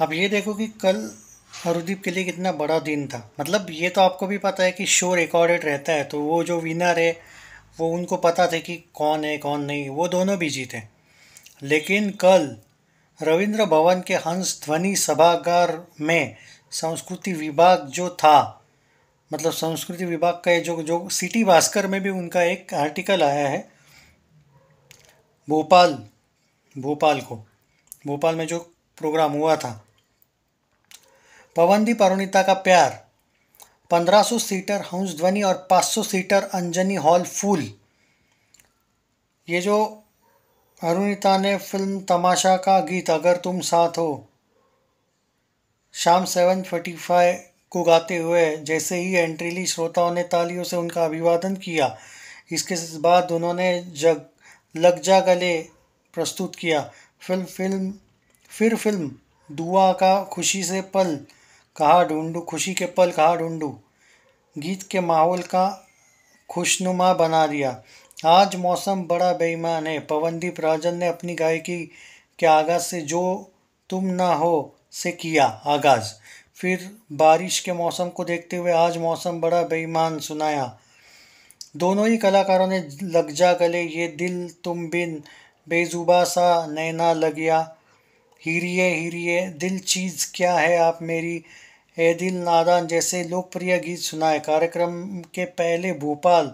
अब ये देखो कि कल हरुदीप के लिए कितना बड़ा दिन था मतलब ये तो आपको भी पता है कि शो रिकॉर्डेड रहता है तो वो जो विनर है वो उनको पता था कि कौन है कौन नहीं वो दोनों भी जीते लेकिन कल रविंद्र भवन के हंस ध्वनि सभागार में संस्कृति विभाग जो था मतलब संस्कृति विभाग का जो जो सिटी भास्कर में भी उनका एक आर्टिकल आया है भोपाल भोपाल को भोपाल में जो प्रोग्राम हुआ था पवनदीप अरुणिता का प्यार 1500 सीटर हंस ध्वनि और 500 सीटर अंजनी हॉल फूल ये जो अरुणिता ने फिल्म तमाशा का गीत अगर तुम साथ हो शाम सेवन फोर्टी फाइव को गाते हुए जैसे ही एंट्री ली श्रोताओं ने तालियों से उनका अभिवादन किया इसके बाद उन्होंने जग लग जा गले प्रस्तुत किया फिल्म फिल्म फिर फिल्म दुआ का खुशी से पल कहा ढूंढू खुशी के पल कहा ढूंढू गीत के माहौल का खुशनुमा बना दिया आज मौसम बड़ा बेईमान है पवनदीप राजन ने अपनी गायकी के आगाज़ से जो तुम ना हो से किया आगाज़ फिर बारिश के मौसम को देखते हुए आज मौसम बड़ा बेईमान सुनाया दोनों ही कलाकारों ने लग जा गले ये दिल तुम बिन बेजुबा सा नैना लगिया हीरिए हीरिए दिल चीज़ क्या है आप मेरी ए दिल नादान जैसे लोकप्रिय गीत सुनाए कार्यक्रम के पहले भोपाल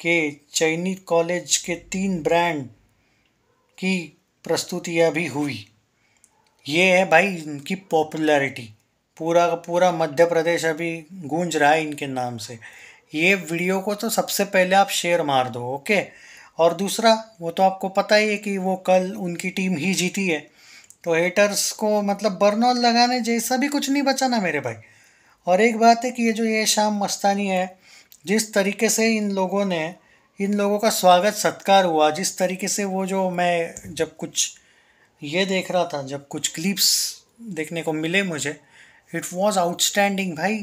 के चैनी कॉलेज के तीन ब्रांड की प्रस्तुतियाँ भी हुई ये है भाई इनकी पॉपुलैरिटी पूरा का पूरा मध्य प्रदेश अभी गूंज रहा है इनके नाम से ये वीडियो को तो सबसे पहले आप शेयर मार दो ओके और दूसरा वो तो आपको पता ही है कि वो कल उनकी टीम ही जीती है तो हेटर्स को मतलब बर्नॉल लगाने जैसा भी कुछ नहीं बचा ना मेरे भाई और एक बात है कि ये जो ये शाम मस्तानी है जिस तरीके से इन लोगों ने इन लोगों का स्वागत सत्कार हुआ जिस तरीके से वो जो मैं जब कुछ ये देख रहा था जब कुछ क्लिप्स देखने को मिले मुझे इट वॉज़ आउटस्टैंडिंग भाई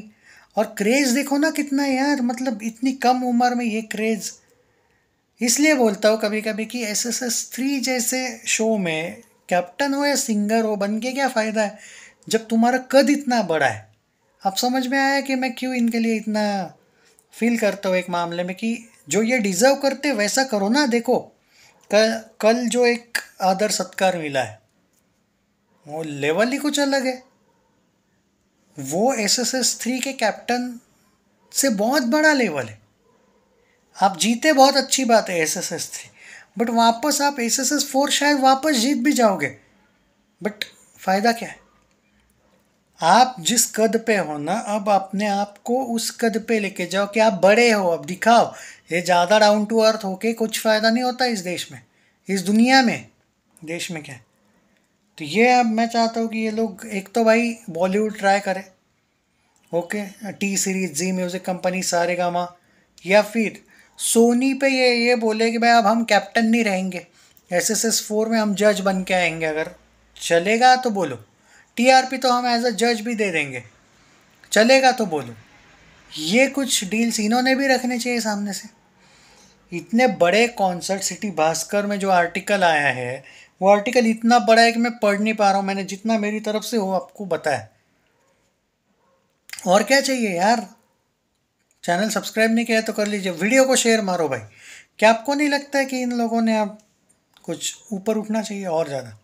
और क्रेज़ देखो ना कितना यार मतलब इतनी कम उम्र में ये क्रेज़ इसलिए बोलता हूँ कभी कभी कि एस एस एस थ्री जैसे शो में कैप्टन हो या सिंगर हो बन के क्या फ़ायदा है जब तुम्हारा कद इतना बड़ा है अब समझ में आया कि मैं क्यों इनके लिए इतना फील करता हूँ एक मामले में कि जो ये डिज़र्व करते वैसा करो ना देखो कल कल जो एक आदर सत्कार मिला है वो लेवल ही कुछ अलग है वो एस एस एस थ्री के कैप्टन से बहुत बड़ा लेवल है आप जीते बहुत अच्छी बात है S S S three but वापस आप एस एस एस फोर शायद वापस जीत भी जाओगे बट फ़ायदा क्या है आप जिस कद पे हो ना अब अपने आप को उस कद पे लेके जाओ कि आप बड़े हो अब दिखाओ ये ज़्यादा डाउन टू अर्थ होके कुछ फ़ायदा नहीं होता इस देश में इस दुनिया में देश में क्या तो ये अब मैं चाहता हूँ कि ये लोग एक तो भाई बॉलीवुड ट्राई करें okay T Series Zee music company Saregama या फिर सोनी पे ये ये बोले कि भाई अब हम कैप्टन नहीं रहेंगे एस एस एस फोर में हम जज बन के आएंगे अगर चलेगा तो बोलो टी आर पी तो हम एज अ जज भी दे देंगे चलेगा तो बोलो ये कुछ डील्स इन्होंने भी रखने चाहिए सामने से इतने बड़े कॉन्सर्ट सिटी भास्कर में जो आर्टिकल आया है वो आर्टिकल इतना बड़ा है कि मैं पढ़ नहीं पा रहा हूँ मैंने जितना मेरी तरफ से हो आपको बताया और क्या चाहिए यार चैनल सब्सक्राइब नहीं किया तो कर लीजिए वीडियो को शेयर मारो भाई क्या आपको नहीं लगता है कि इन लोगों ने अब कुछ ऊपर उठना चाहिए और ज़्यादा